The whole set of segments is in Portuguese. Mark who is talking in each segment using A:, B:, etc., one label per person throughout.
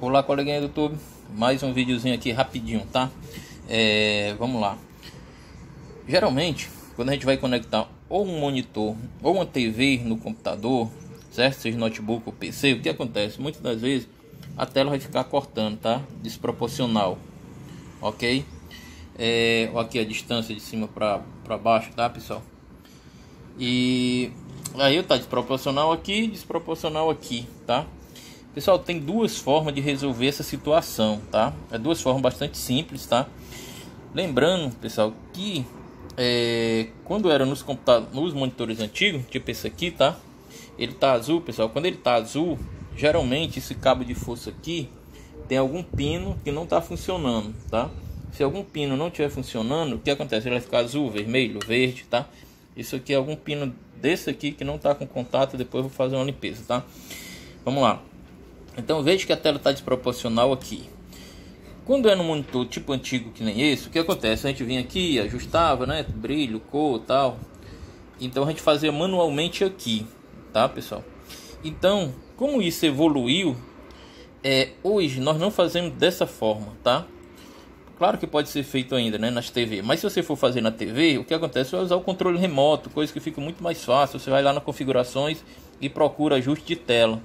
A: Olá, coleguinha do YouTube. Mais um videozinho aqui rapidinho, tá? É, vamos lá. Geralmente, quando a gente vai conectar ou um monitor ou uma TV no computador, certo? Seja notebook ou PC, o que acontece? Muitas das vezes a tela vai ficar cortando, tá? Desproporcional, ok? É, aqui a distância de cima para baixo, tá, pessoal? E aí tá desproporcional aqui, desproporcional aqui, tá? Pessoal, tem duas formas de resolver essa situação, tá? É duas formas bastante simples, tá? Lembrando, pessoal, que é, quando era nos computadores, nos monitores antigos, tipo esse aqui, tá? Ele tá azul, pessoal. Quando ele tá azul, geralmente esse cabo de força aqui tem algum pino que não tá funcionando, tá? Se algum pino não estiver funcionando, o que acontece? Ele vai ficar azul, vermelho, verde, tá? Isso aqui é algum pino desse aqui que não tá com contato, depois eu vou fazer uma limpeza, tá? Vamos lá. Então veja que a tela está desproporcional aqui. Quando é no monitor tipo antigo que nem esse, o que acontece? A gente vinha aqui, ajustava, né? Brilho, cor, tal. Então a gente fazia manualmente aqui, tá, pessoal? Então, como isso evoluiu, é, hoje nós não fazemos dessa forma, tá? Claro que pode ser feito ainda, né, nas TV. Mas se você for fazer na TV, o que acontece vai usar o controle remoto, coisa que fica muito mais fácil. Você vai lá nas configurações e procura ajuste de tela.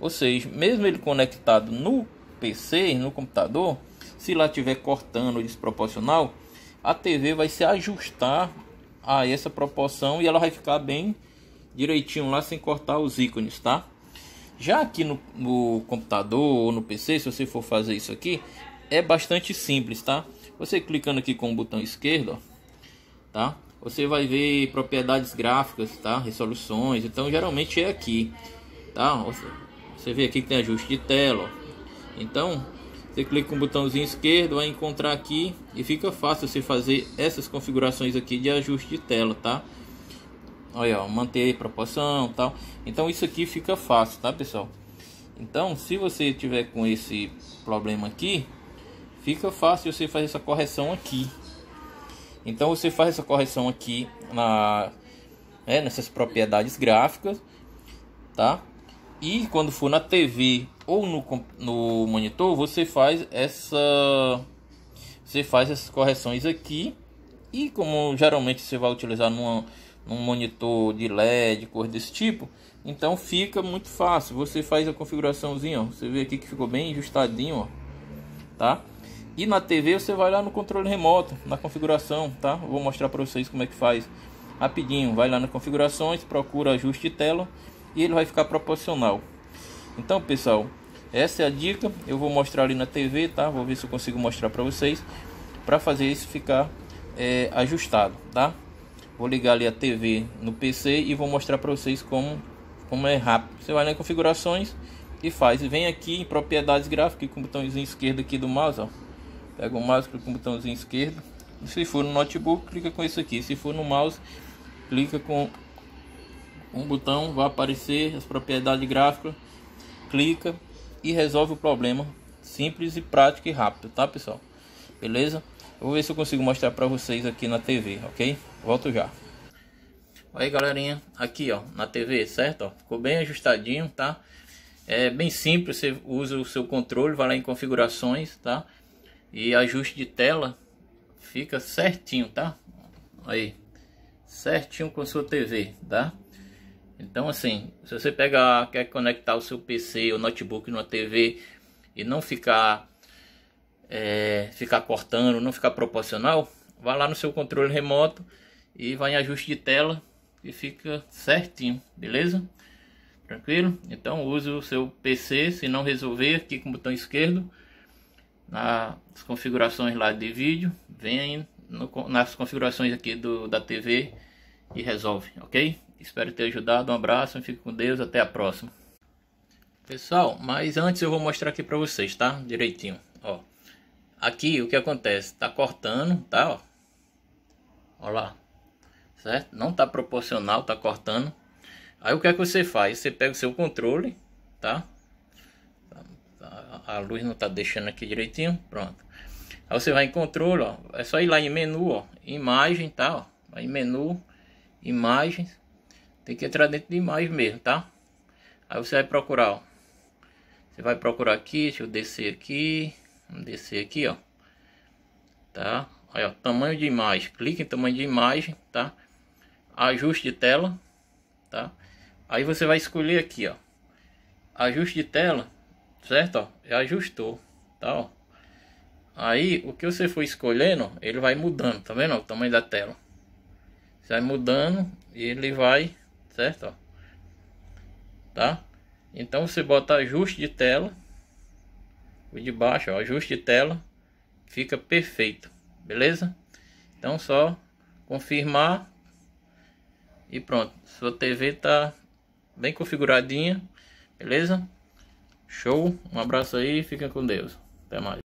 A: Ou seja, mesmo ele conectado no PC, no computador, se lá tiver cortando desproporcional, a TV vai se ajustar a essa proporção e ela vai ficar bem direitinho lá sem cortar os ícones, tá? Já aqui no, no computador ou no PC, se você for fazer isso aqui, é bastante simples, tá? Você clicando aqui com o botão esquerdo, ó, tá? Você vai ver propriedades gráficas, tá? Resoluções. Então, geralmente é aqui, tá? Você vê aqui que tem ajuste de tela. Ó. Então, você clica com o botãozinho esquerdo, vai encontrar aqui e fica fácil você fazer essas configurações aqui de ajuste de tela, tá? Olha, ó, manter proporção, tal. Então isso aqui fica fácil, tá, pessoal? Então, se você tiver com esse problema aqui, fica fácil você fazer essa correção aqui. Então você faz essa correção aqui na né, nessas propriedades gráficas, tá? E quando for na TV ou no, no monitor, você faz essa você faz essas correções aqui. E como geralmente você vai utilizar numa, num monitor de LED, cor desse tipo, então fica muito fácil. Você faz a configuraçãozinha, ó. você vê aqui que ficou bem ajustadinho, ó. tá? E na TV você vai lá no controle remoto, na configuração, tá? vou mostrar para vocês como é que faz rapidinho. Vai lá nas configurações, procura ajuste de tela e ele vai ficar proporcional. Então, pessoal, essa é a dica. Eu vou mostrar ali na TV, tá? Vou ver se eu consigo mostrar para vocês para fazer isso ficar é, ajustado, tá? Vou ligar ali a TV no PC e vou mostrar para vocês como como é rápido. Você vai nas configurações e faz. Vem aqui em propriedades gráficas com o botãozinho esquerdo aqui do mouse, ó. Pega o mouse clica com o botãozinho esquerdo. Se for no notebook, clica com isso aqui. Se for no mouse, clica com um botão, vai aparecer as propriedades gráficas, clica e resolve o problema. Simples e prático e rápido, tá pessoal? Beleza? Eu vou ver se eu consigo mostrar para vocês aqui na TV, ok? Volto já. Aí galerinha, aqui ó, na TV, certo? Ó, ficou bem ajustadinho, tá? É bem simples, você usa o seu controle, vai lá em configurações, tá? E ajuste de tela, fica certinho, tá? Aí, certinho com sua TV, tá? Então, assim, se você pegar, quer conectar o seu PC ou notebook numa TV e não ficar, é, ficar cortando, não ficar proporcional, vá lá no seu controle remoto e vai em ajuste de tela e fica certinho, beleza? Tranquilo? Então use o seu PC, se não resolver, aqui com o botão esquerdo, nas configurações lá de vídeo, vem no, nas configurações aqui do, da TV e resolve, ok? Espero ter ajudado. Um abraço, fique com Deus, até a próxima. Pessoal, mas antes eu vou mostrar aqui para vocês, tá? Direitinho, ó. Aqui o que acontece, tá cortando, tá, ó. Ó lá. Certo? Não tá proporcional, tá cortando. Aí o que é que você faz? Você pega o seu controle, tá? A luz não tá deixando aqui direitinho, pronto. Aí você vai em controle, ó. É só ir lá em menu, ó. Imagem, tá, ó. Vai em menu, imagens. Tem que entrar dentro de imagem mesmo, tá? Aí você vai procurar, ó. Você vai procurar aqui, deixa eu descer aqui. descer aqui, ó. Tá? Aí, ó, tamanho de imagem. Clique em tamanho de imagem, tá? Ajuste de tela, tá? Aí você vai escolher aqui, ó. Ajuste de tela, certo? Ó, já ajustou, tá? Ó. Aí, o que você for escolhendo, ele vai mudando, tá vendo? Ó, o tamanho da tela. Você vai mudando e ele vai certo? Ó. Tá? Então você bota ajuste de tela, o de baixo, ó, ajuste de tela, fica perfeito, beleza? Então só confirmar e pronto, sua TV tá bem configuradinha, beleza? Show, um abraço aí, fica com Deus, até mais.